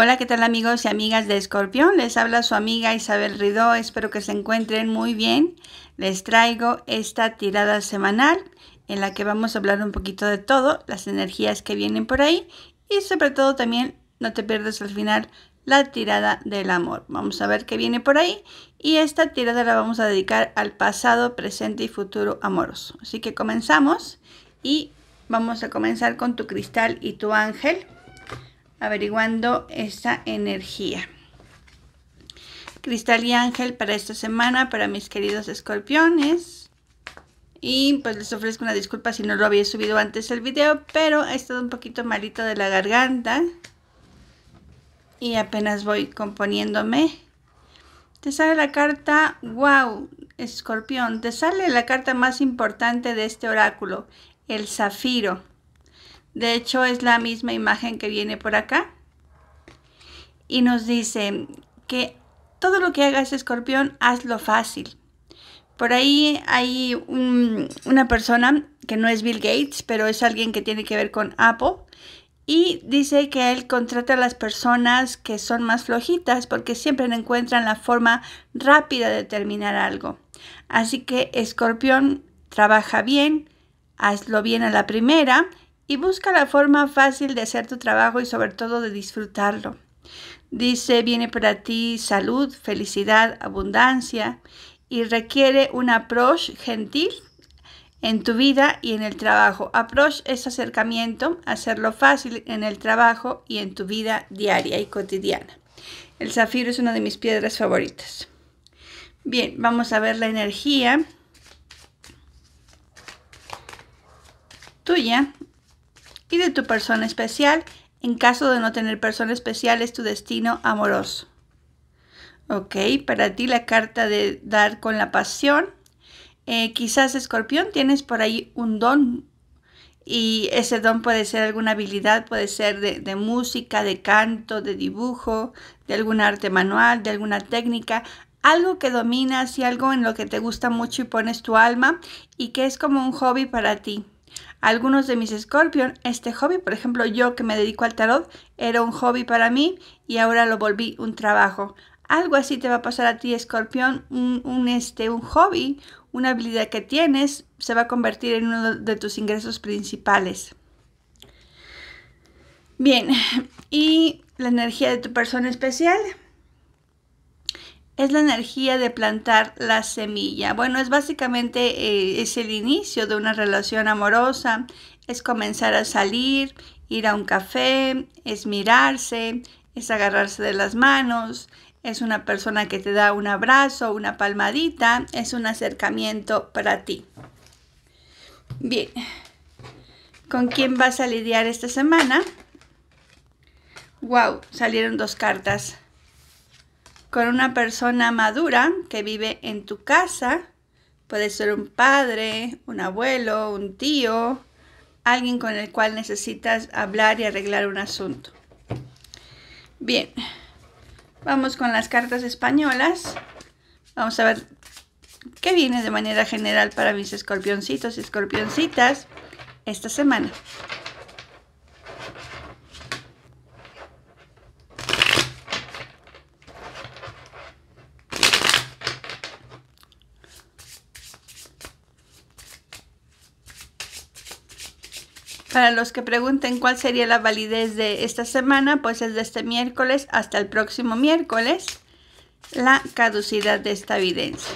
Hola, ¿qué tal amigos y amigas de Escorpión? Les habla su amiga Isabel Ridó, espero que se encuentren muy bien. Les traigo esta tirada semanal en la que vamos a hablar un poquito de todo, las energías que vienen por ahí y sobre todo también no te pierdas al final la tirada del amor. Vamos a ver qué viene por ahí y esta tirada la vamos a dedicar al pasado, presente y futuro amoroso. Así que comenzamos y vamos a comenzar con tu cristal y tu ángel averiguando esa energía. Cristal y Ángel para esta semana, para mis queridos escorpiones. Y pues les ofrezco una disculpa si no lo había subido antes el video, pero he estado un poquito malito de la garganta. Y apenas voy componiéndome. Te sale la carta, wow, escorpión, te sale la carta más importante de este oráculo, el zafiro. De hecho, es la misma imagen que viene por acá. Y nos dice que todo lo que hagas, escorpión, hazlo fácil. Por ahí hay una persona que no es Bill Gates, pero es alguien que tiene que ver con Apple. Y dice que él contrata a las personas que son más flojitas porque siempre encuentran la forma rápida de terminar algo. Así que, escorpión, trabaja bien, hazlo bien a la primera y busca la forma fácil de hacer tu trabajo y sobre todo de disfrutarlo. Dice, viene para ti salud, felicidad, abundancia y requiere un approach gentil en tu vida y en el trabajo. Approach es acercamiento, hacerlo fácil en el trabajo y en tu vida diaria y cotidiana. El zafiro es una de mis piedras favoritas. Bien, vamos a ver la energía tuya y de tu persona especial. En caso de no tener persona especial es tu destino amoroso. Ok, para ti la carta de dar con la pasión. Eh, quizás escorpión, tienes por ahí un don y ese don puede ser alguna habilidad, puede ser de, de, música, de canto, de dibujo, de algún arte manual, de alguna técnica, algo que dominas y algo en lo que te gusta mucho y pones tu alma y que es como un hobby para ti algunos de mis Scorpion, este hobby, por ejemplo, yo que me dedico al tarot, era un hobby para mí y ahora lo volví un trabajo. Algo así te va a pasar a ti, Scorpion, un, este, un hobby, una habilidad que tienes, se va a convertir en uno de tus ingresos principales. Bien, y la energía de tu persona especial, es la energía de plantar la semilla. Bueno, es básicamente eh, es el inicio de una relación amorosa, es comenzar a salir, ir a un café, es mirarse, es agarrarse de las manos, es una persona que te da un abrazo, una palmadita, es un acercamiento para ti. Bien, ¿con quién vas a lidiar esta semana? Wow, salieron dos cartas con una persona madura que vive en tu casa. Puede ser un padre, un abuelo, un tío, alguien con el cual necesitas hablar y arreglar un asunto. Bien, vamos con las cartas españolas. Vamos a ver qué viene de manera general para mis escorpioncitos y escorpioncitas esta semana. Para los que pregunten cuál sería la validez de esta semana, pues es de este miércoles hasta el próximo miércoles la caducidad de esta evidencia.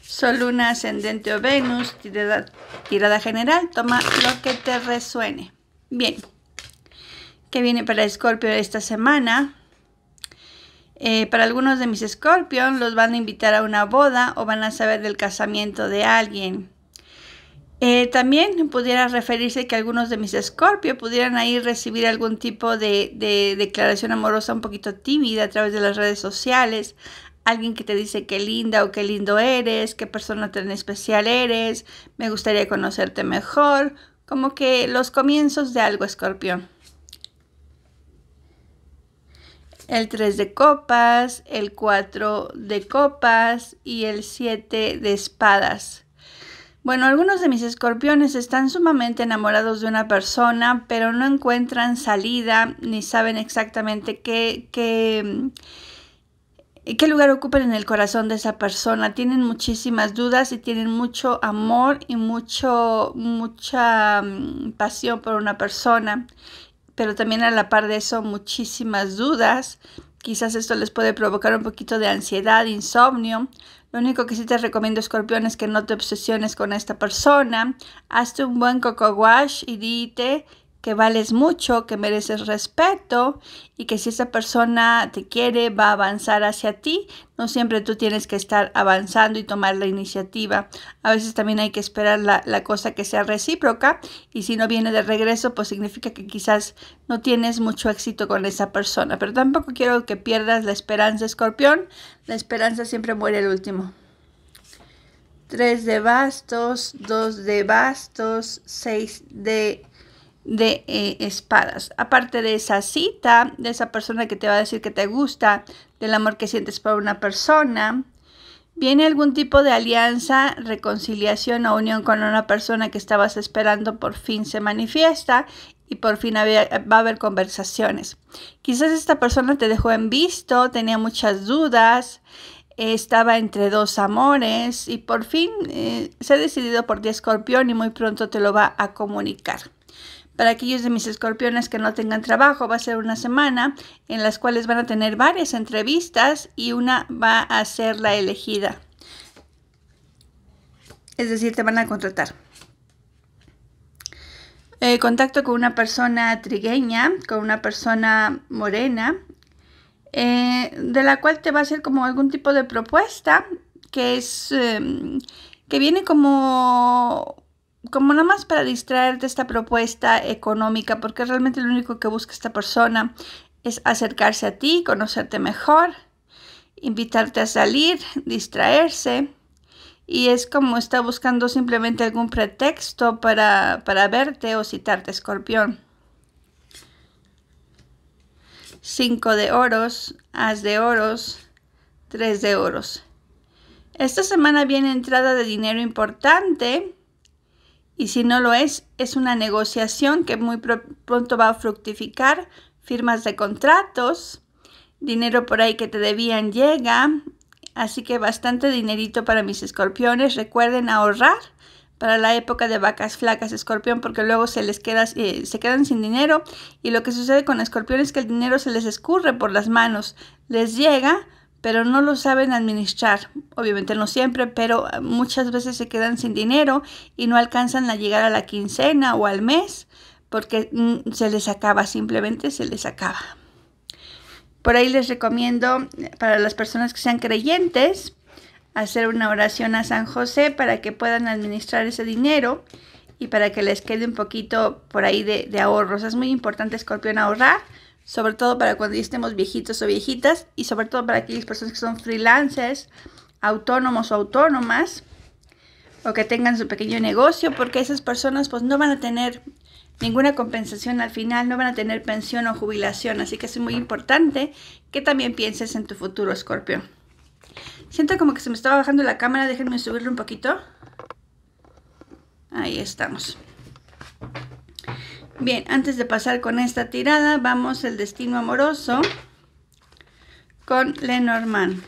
Sol, Luna, Ascendente o Venus, tirada, general, toma lo que te resuene. Bien, ¿qué viene para Escorpio esta semana? Eh, para algunos de mis Scorpion los van a invitar a una boda o van a saber del casamiento de alguien. Eh, también pudiera referirse que algunos de mis Scorpio pudieran ahí recibir algún tipo de, declaración amorosa un poquito tímida a través de las redes sociales. Alguien que te dice qué linda o qué lindo eres, qué persona tan especial eres, me gustaría conocerte mejor, como que los comienzos de algo escorpión. el 3 de copas, el 4 de copas y el 7 de espadas. Bueno, algunos de mis escorpiones están sumamente enamorados de una persona, pero no encuentran salida ni saben exactamente qué, qué, qué lugar ocupan en el corazón de esa persona. Tienen muchísimas dudas y tienen mucho amor y mucho, mucha mm, pasión por una persona pero también a la par de eso muchísimas dudas. Quizás esto les puede provocar un poquito de ansiedad, insomnio. Lo único que sí te recomiendo, escorpión, es que no te obsesiones con esta persona. Hazte un buen coco wash y dite que vales mucho, que mereces respeto y que si esa persona te quiere va a avanzar hacia ti. No siempre tú tienes que estar avanzando y tomar la iniciativa. A veces también hay que esperar la, cosa que sea recíproca y si no viene de regreso pues significa que quizás no tienes mucho éxito con esa persona. Pero tampoco quiero que pierdas la esperanza, escorpión. La esperanza siempre muere el último. Tres de bastos, dos de bastos, seis de de eh, espadas. Aparte de esa cita, de esa persona que te va a decir que te gusta, del amor que sientes por una persona, viene algún tipo de alianza, reconciliación o unión con una persona que estabas esperando por fin se manifiesta y por fin va a haber conversaciones. Quizás esta persona te dejó en visto, tenía muchas dudas, eh, estaba entre dos amores y por fin eh, se ha decidido por ti, escorpión, y muy pronto te lo va a comunicar. Para aquellos de mis escorpiones que no tengan trabajo, va a ser una semana en las cuales van a tener varias entrevistas y una va a ser la elegida. Es decir, te van a contratar. Eh, contacto con una persona trigueña, con una persona morena, eh, de la cual te va a hacer como algún tipo de propuesta que es em, que viene como como nada más para distraerte esta propuesta económica, porque realmente lo único que busca esta persona es acercarse a ti, conocerte mejor, invitarte a salir, distraerse. Y es como está buscando simplemente algún pretexto para, verte o citarte, escorpión. Cinco de oros, as de oros, tres de oros. Esta semana viene entrada de dinero importante y si no lo es, es una negociación que muy pronto va a fructificar, firmas de contratos, dinero por ahí que te debían llega, así que bastante dinerito para mis escorpiones, recuerden ahorrar para la época de vacas flacas, escorpión, porque luego se les queda, eh, se quedan sin dinero y lo que sucede con escorpiones es que el dinero se les escurre por las manos, les llega, pero no lo saben administrar. Obviamente no siempre, pero eh, muchas veces se quedan sin dinero y no alcanzan a llegar a la quincena o al mes porque mm, se les acaba, simplemente se les acaba. Por ahí les recomiendo eh, para las personas que sean creyentes hacer una oración a San José para que puedan administrar ese dinero y para que les quede un poquito por ahí de, ahorros. Es muy importante, Escorpión, ahorrar sobre todo para cuando estemos viejitos o viejitas y sobre todo para aquellas personas que son freelancers, autónomos o autónomas o que tengan su pequeño negocio porque esas personas pues no van a tener ninguna compensación al final, no van a tener pensión o jubilación, así que es muy importante que también pienses en tu futuro, Escorpio. Siento como que se me estaba bajando la cámara, déjenme subirlo un poquito. Ahí estamos. Bien, antes de pasar con esta tirada, vamos el destino amoroso con Lenormand.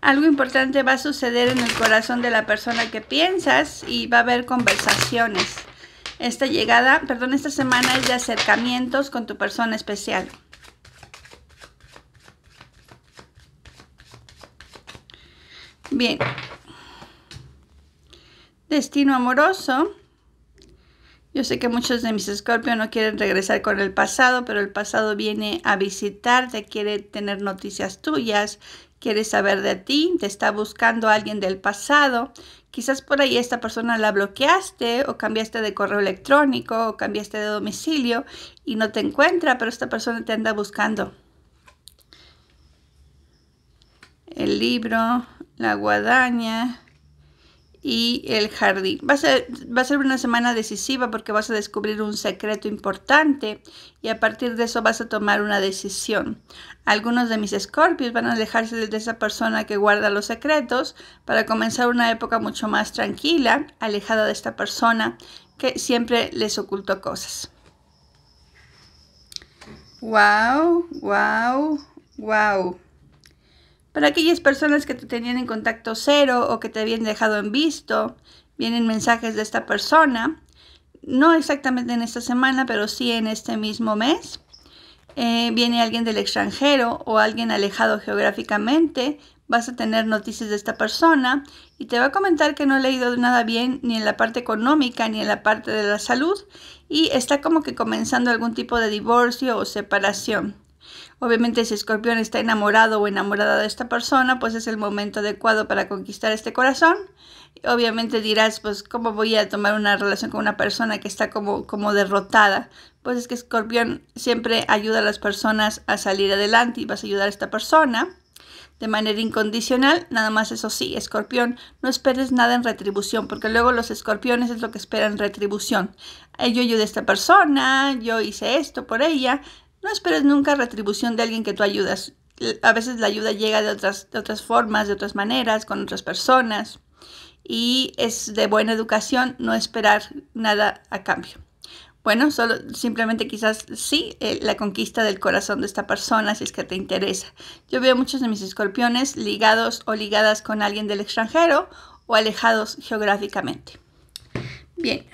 Algo importante va a suceder en el corazón de la persona que piensas y va a haber conversaciones. Esta llegada, perdón, esta semana es de acercamientos con tu persona especial. Destino amoroso. Yo sé que muchos de mis escorpios no quieren regresar con el pasado, pero el pasado viene a visitarte, quiere tener noticias tuyas, quiere saber de ti, te está buscando alguien del pasado. Quizás por ahí esta persona la bloqueaste o cambiaste de correo electrónico o cambiaste de domicilio y no te encuentra, pero esta persona te anda buscando. El libro, la guadaña y el jardín. Va a, ser, va a ser una semana decisiva porque vas a descubrir un secreto importante y a partir de eso vas a tomar una decisión. Algunos de mis escorpios van a alejarse de esa persona que guarda los secretos para comenzar una época mucho más tranquila, alejada de esta persona que siempre les ocultó cosas. Wow, wow, wow. Para aquellas personas que te tenían en contacto cero o que te habían dejado en visto, vienen mensajes de esta persona, no exactamente en esta semana, pero sí en este mismo mes. Eh, viene alguien del extranjero o alguien alejado geográficamente, vas a tener noticias de esta persona y te va a comentar que no le ha ido nada bien ni en la parte económica ni en la parte de la salud y está como que comenzando algún tipo de divorcio o separación. Obviamente si Escorpión está enamorado o enamorada de esta persona, pues es el momento adecuado para conquistar este corazón. Obviamente dirás, pues, ¿cómo voy a tomar una relación con una persona que está como, como derrotada? Pues es que Escorpión siempre ayuda a las personas a salir adelante y vas a ayudar a esta persona de manera incondicional, nada más eso sí, escorpión, no esperes nada en retribución, porque luego los escorpiones es lo que esperan retribución. Yo ayudé a esta persona, yo hice esto por ella, no esperes nunca retribución de alguien que tú ayudas. A veces la ayuda llega de otras, formas, de otras maneras, con otras personas. Y es de buena educación no esperar nada a cambio. Bueno, solo simplemente quizás sí, eh, la conquista del corazón de esta persona, si es que te interesa. Yo veo muchos de mis escorpiones ligados o ligadas con alguien del extranjero o alejados geográficamente. Bien,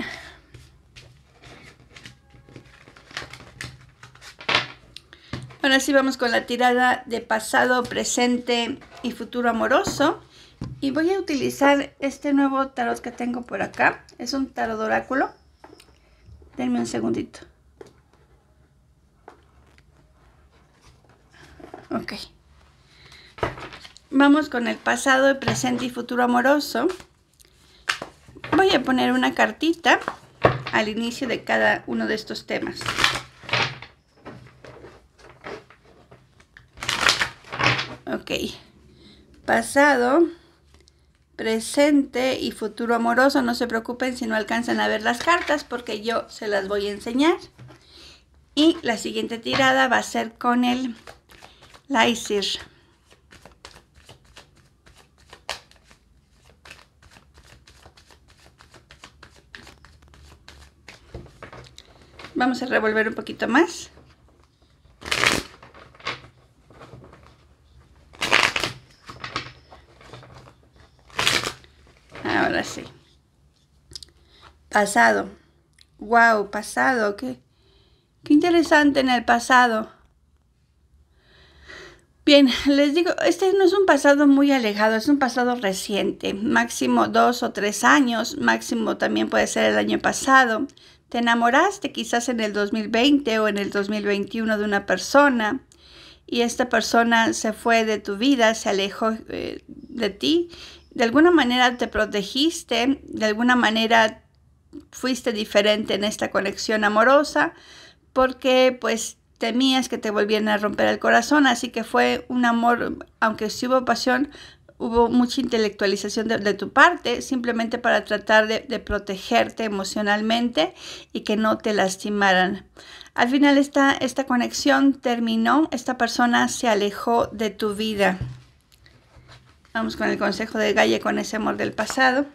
ahora sí vamos con la tirada de pasado, presente y futuro amoroso. Y voy a utilizar este nuevo tarot que tengo por acá. Es un tarot oráculo. Denme un segundito. Ok. Vamos con el pasado, presente y futuro amoroso. Voy a poner una cartita al inicio de cada uno de estos temas. Ok. Pasado, presente y futuro amoroso. No se preocupen si no alcanzan a ver las cartas porque yo se las voy a enseñar. Y la siguiente tirada va a ser con el Lysir. Vamos a revolver un poquito más. Pasado. Wow, pasado, qué, qué interesante en el pasado. Bien, les digo, este no es un pasado muy alejado, es un pasado reciente, máximo dos o tres años, máximo también puede ser el año pasado. Te enamoraste quizás en el 2020 o en el 2021 de una persona y esta persona se fue de tu vida, se alejó eh, de ti. De alguna manera te protegiste, de alguna manera fuiste diferente en esta conexión amorosa porque pues temías que te volvieran a romper el corazón, así que fue un amor, aunque sí hubo pasión, hubo mucha intelectualización de, tu parte, simplemente para tratar de, protegerte emocionalmente y que no te lastimaran. Al final esta, esta conexión terminó, esta persona se alejó de tu vida. Vamos con el consejo de Galle con ese amor del pasado.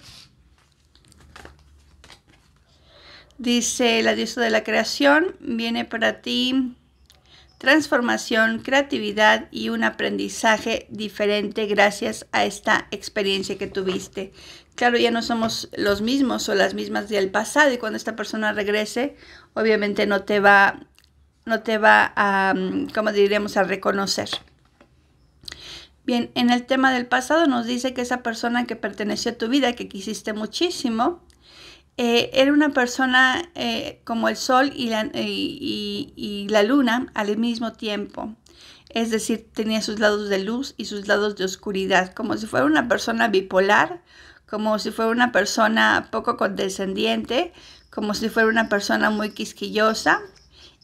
Dice la diosa de la creación, viene para ti transformación, creatividad y un aprendizaje diferente gracias a esta experiencia que tuviste. Claro, ya no somos los mismos o las mismas del pasado y cuando esta persona regrese, obviamente no te va, no te va a, mm, como diremos, a reconocer. Bien, en el tema del pasado nos dice que esa persona que perteneció a tu vida, que quisiste muchísimo, eh, era una persona eh, como el sol y la, la luna al mismo tiempo. Es decir, tenía sus lados de luz y sus lados de oscuridad, como si fuera una persona bipolar, como si fuera una persona poco condescendiente, como si fuera una persona muy quisquillosa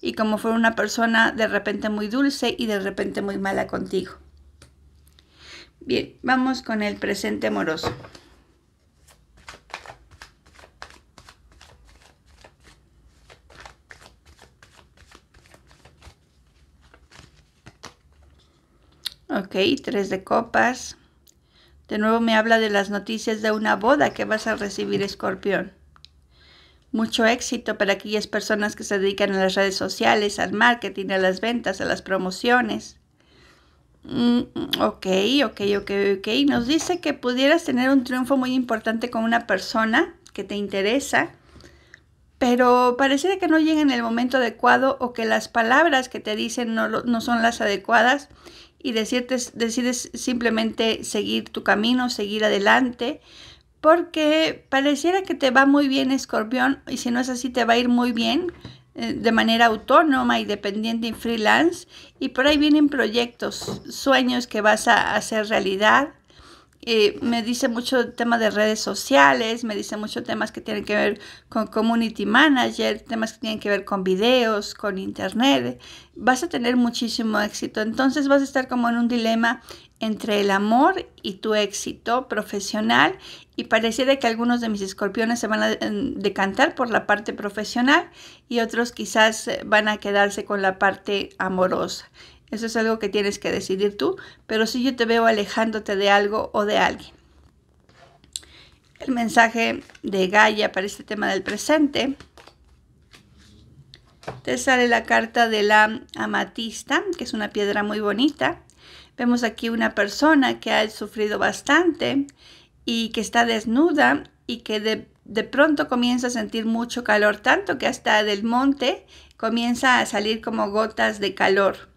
y como fuera una persona de repente muy dulce y de repente muy mala contigo. Bien, vamos con el presente amoroso. Ok, tres de copas. De nuevo me habla de las noticias de una boda que vas a recibir, escorpión. Mucho éxito para aquellas personas que se dedican a las redes sociales, al marketing, a las ventas, a las promociones. Mm, mm, ok, ok, ok, ok. Nos dice que pudieras tener un triunfo muy importante con una persona que te interesa, pero parece que no llega en el momento adecuado o que las palabras que te dicen no, no son las adecuadas y decides, simplemente seguir tu camino, seguir adelante, porque pareciera que te va muy bien escorpión y si no es así te va a ir muy bien eh, de manera autónoma y dependiente y freelance y por ahí vienen proyectos, sueños que vas a hacer realidad me dice mucho tema de redes sociales, me dice mucho temas que tienen que ver con community manager, temas que tienen que ver con videos, con internet. Vas a tener muchísimo éxito. Entonces vas a estar como en un dilema entre el amor y tu éxito profesional y pareciera que algunos de mis escorpiones se van a em, decantar por la parte profesional y otros quizás eh, van a quedarse con la parte amorosa. Eso es algo que tienes que decidir tú, pero si yo te veo alejándote de algo o de alguien. El mensaje de Gaia para este tema del presente. Te sale la carta de la amatista, que es una piedra muy bonita. Vemos aquí una persona que ha sufrido bastante y que está desnuda y que de, de pronto comienza a sentir mucho calor, tanto que hasta del monte comienza a salir como gotas de calor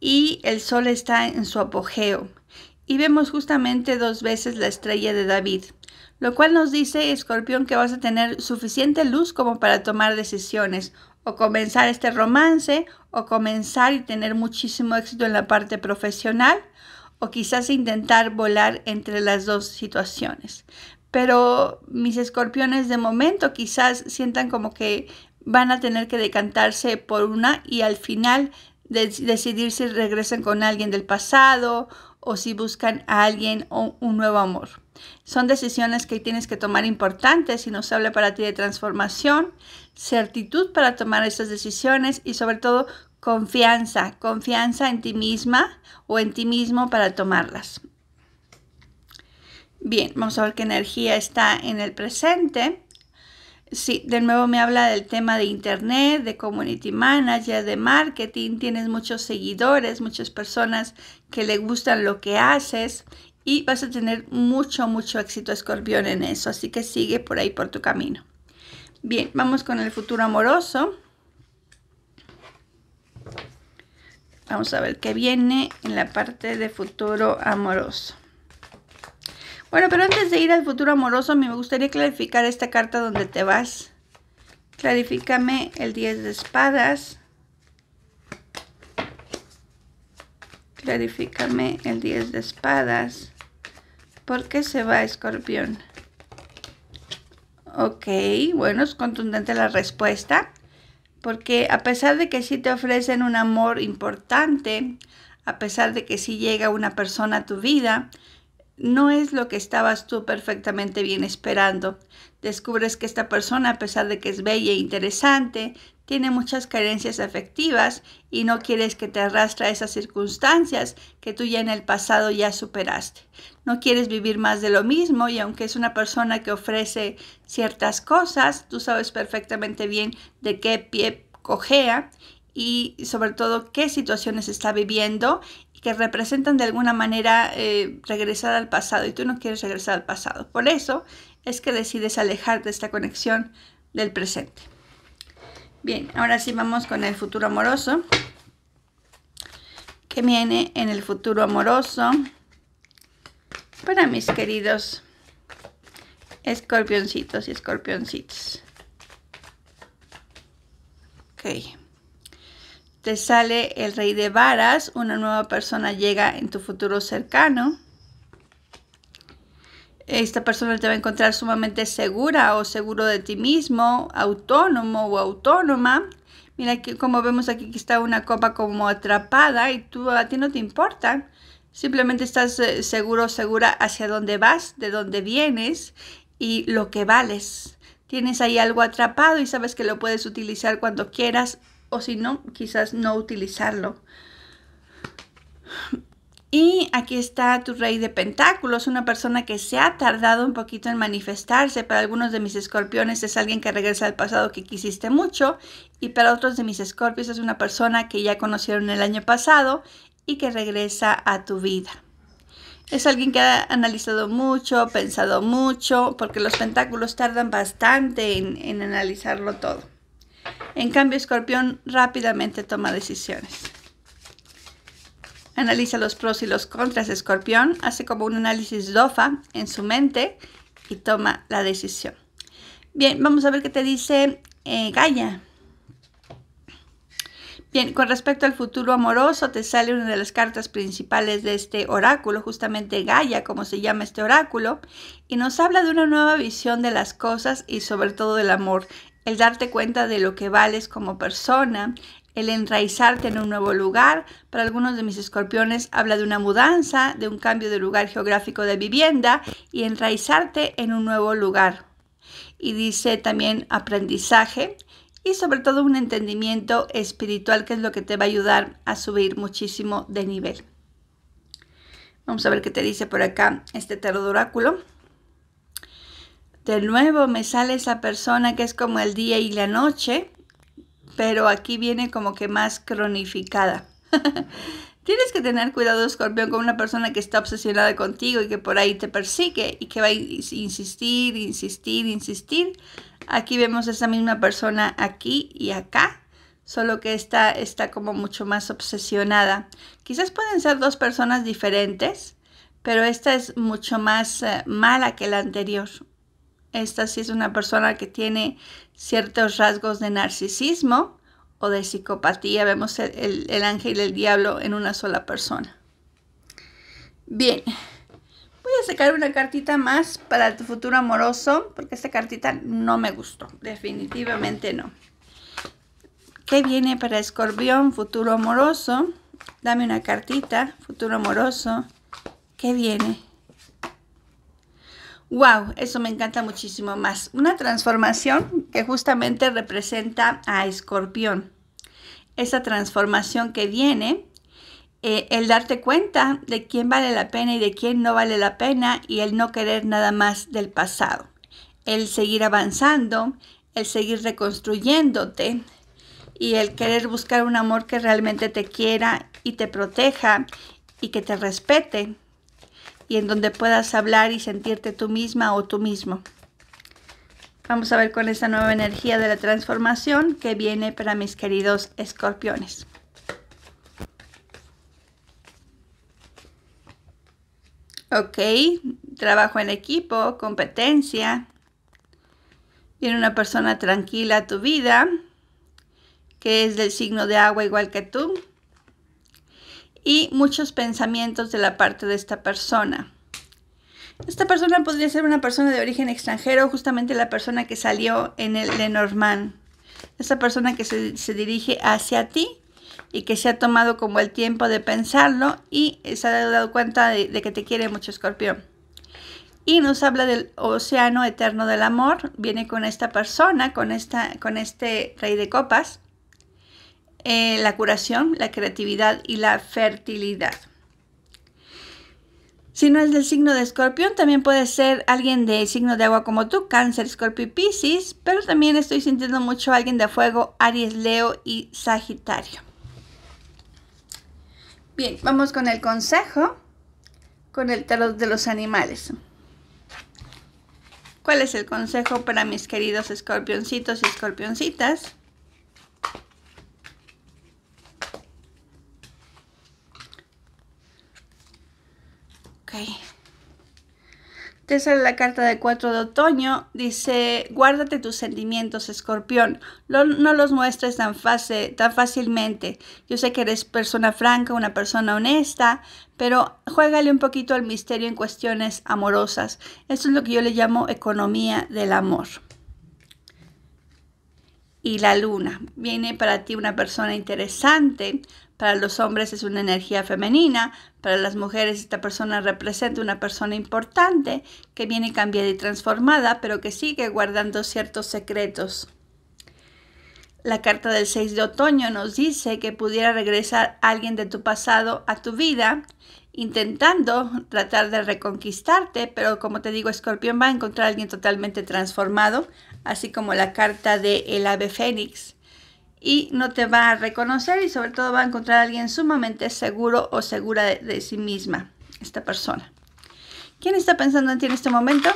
y el sol está en su apogeo. Y vemos justamente dos veces la estrella de David, lo cual nos dice, escorpión, que vas a tener suficiente luz como para tomar decisiones o comenzar este romance o comenzar y tener muchísimo éxito en la parte profesional o quizás intentar volar entre las dos situaciones. Pero mis escorpiones de momento quizás sientan como que van a tener que decantarse por una y al final decidir si regresan con alguien del pasado o si buscan a alguien o un nuevo amor. Son decisiones que tienes que tomar importantes y nos habla para ti de transformación, certitud para tomar esas decisiones y sobre todo confianza, confianza en ti misma o en ti mismo para tomarlas. Bien, vamos a ver qué energía está en el presente. Sí, de nuevo me habla del tema de internet, de community manager, de marketing. Tienes muchos seguidores, muchas personas que le gustan lo que haces y vas a tener mucho, mucho éxito, escorpión, en eso. Así que sigue por ahí, por tu camino. Bien, vamos con el futuro amoroso. Vamos a ver qué viene en la parte de futuro amoroso. Bueno, pero antes de ir al futuro amoroso, me gustaría clarificar esta carta donde te vas. Clarifícame el 10 de espadas. Clarifícame el 10 de espadas. ¿Por qué se va, escorpión? Ok, bueno, es contundente la respuesta. Porque a pesar de que sí te ofrecen un amor importante, a pesar de que sí llega una persona a tu vida, no es lo que estabas tú perfectamente bien esperando. Descubres que esta persona, a pesar de que es bella e interesante, tiene muchas carencias afectivas y no quieres que te arrastre a esas circunstancias que tú ya en el pasado ya superaste. No quieres vivir más de lo mismo y aunque es una persona que ofrece ciertas cosas, tú sabes perfectamente bien de qué pie cojea y sobre todo qué situaciones está viviendo que representan de alguna manera eh, regresar al pasado y tú no quieres regresar al pasado. Por eso es que decides alejarte de esta conexión del presente. Bien, ahora sí vamos con el futuro amoroso. Que viene en el futuro amoroso para mis queridos escorpioncitos y escorpioncitos. Ok te sale el rey de varas, una nueva persona llega en tu futuro cercano. Esta persona te va a encontrar sumamente segura o seguro de ti mismo, autónomo o autónoma. Mira que como vemos aquí que está una copa como atrapada y tú a ti no te importa. Simplemente estás eh, seguro, segura hacia dónde vas, de dónde vienes y lo que vales. Tienes ahí algo atrapado y sabes que lo puedes utilizar cuando quieras o si no, quizás no utilizarlo. Y aquí está tu rey de pentáculos, una persona que se ha tardado un poquito en manifestarse. Para algunos de mis escorpiones es alguien que regresa al pasado que quisiste mucho y para otros de mis escorpios es una persona que ya conocieron el año pasado y que regresa a tu vida. Es alguien que ha analizado mucho, pensado mucho, porque los pentáculos tardan bastante en, en analizarlo todo. En cambio, Escorpión rápidamente toma decisiones. Analiza los pros y los contras de Escorpión, hace como un análisis DOFA en su mente y toma la decisión. Bien, vamos a ver qué te dice eh, Gaia. Bien, con respecto al futuro amoroso, te sale una de las cartas principales de este oráculo, justamente Gaia, como se llama este oráculo, y nos habla de una nueva visión de las cosas y sobre todo del amor el darte cuenta de lo que vales como persona, el enraizarte en un nuevo lugar. Para algunos de mis escorpiones habla de una mudanza, de un cambio de lugar geográfico de vivienda y enraizarte en un nuevo lugar. Y dice también aprendizaje y sobre todo un entendimiento espiritual que es lo que te va a ayudar a subir muchísimo de nivel. Vamos a ver qué te dice por acá este tarot oráculo. De nuevo me sale esa persona que es como el día y la noche, pero aquí viene como que más cronificada. Tienes que tener cuidado, escorpión, con una persona que está obsesionada contigo y que por ahí te persigue y que va a insistir, insistir, insistir. Aquí vemos esa misma persona aquí y acá, solo que esta está como mucho más obsesionada. Quizás pueden ser dos personas diferentes, pero esta es mucho más eh, mala que la anterior, esta sí es una persona que tiene ciertos rasgos de narcisismo o de psicopatía. Vemos el, el, ángel y el diablo en una sola persona. Bien, voy a sacar una cartita más para tu futuro amoroso, porque esta cartita no me gustó, definitivamente no. ¿Qué viene para escorpión, futuro amoroso? Dame una cartita, futuro amoroso. ¿Qué viene? Wow, eso me encanta muchísimo más. Una transformación que justamente representa a Escorpión. Esa transformación que viene, eh, el darte cuenta de quién vale la pena y de quién no vale la pena y el no querer nada más del pasado. El seguir avanzando, el seguir reconstruyéndote y el querer buscar un amor que realmente te quiera y te proteja y que te respete y en donde puedas hablar y sentirte tú misma o tú mismo. Vamos a ver con esta nueva energía de la transformación que viene para mis queridos escorpiones. Ok, trabajo en equipo, competencia. Viene una persona tranquila a tu vida, que es del signo de agua igual que tú y muchos pensamientos de la parte de esta persona. Esta persona podría ser una persona de origen extranjero, justamente la persona que salió en el Lenormand. Esta persona que se, dirige hacia ti y que se ha tomado como el tiempo de pensarlo y se ha dado cuenta de, que te quiere mucho, escorpión. Y nos habla del océano eterno del amor. Viene con esta persona, con, esta, con este rey de copas eh, la curación, la creatividad y la fertilidad. Si no es del signo de escorpión, también puede ser alguien de signo de agua como tú, cáncer, escorpio y piscis, pero también estoy sintiendo mucho a alguien de fuego, Aries, Leo y Sagitario. Bien, vamos con el consejo, con el tarot de los animales. ¿Cuál es el consejo para mis queridos escorpioncitos y escorpioncitas? Ok. Te sale la carta de 4 de otoño. Dice, guárdate tus sentimientos, escorpión. No, los muestres tan, fácil, tan fácilmente. Yo sé que eres persona franca, una persona honesta, pero juégale un poquito al misterio en cuestiones amorosas. Esto es lo que yo le llamo economía del amor. Y la luna. Viene para ti una persona interesante, para los hombres es una energía femenina, para las mujeres esta persona representa una persona importante que viene cambiada y transformada, pero que sigue guardando ciertos secretos. La carta del 6 de otoño nos dice que pudiera regresar alguien de tu pasado a tu vida intentando tratar de reconquistarte, pero como te digo, Escorpión va a encontrar a alguien totalmente transformado, así como la carta del el ave fénix y no te va a reconocer y sobre todo va a encontrar a alguien sumamente seguro o segura de, sí misma, esta persona. ¿Quién está pensando en ti en este momento?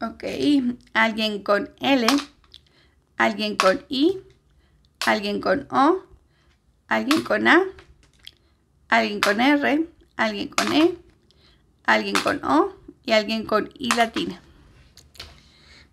Ok, alguien con L, alguien con I, alguien con O, alguien con A, alguien con R, alguien con E, alguien con O y alguien con I latina.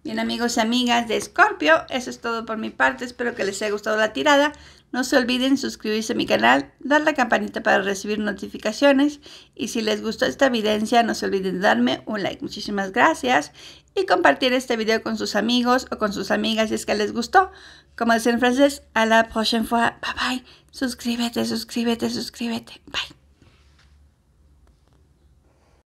Bien amigos y amigas de Scorpio, eso es todo por mi parte, espero que les haya gustado la tirada. No se olviden suscribirse a mi canal, dar la campanita para recibir notificaciones y si les gustó esta evidencia no se olviden darme un like. Muchísimas gracias y compartir este video con sus amigos o con sus amigas si es que les gustó. Como dicen en francés, a la prochaine fois, bye bye, suscríbete, suscríbete, suscríbete, bye.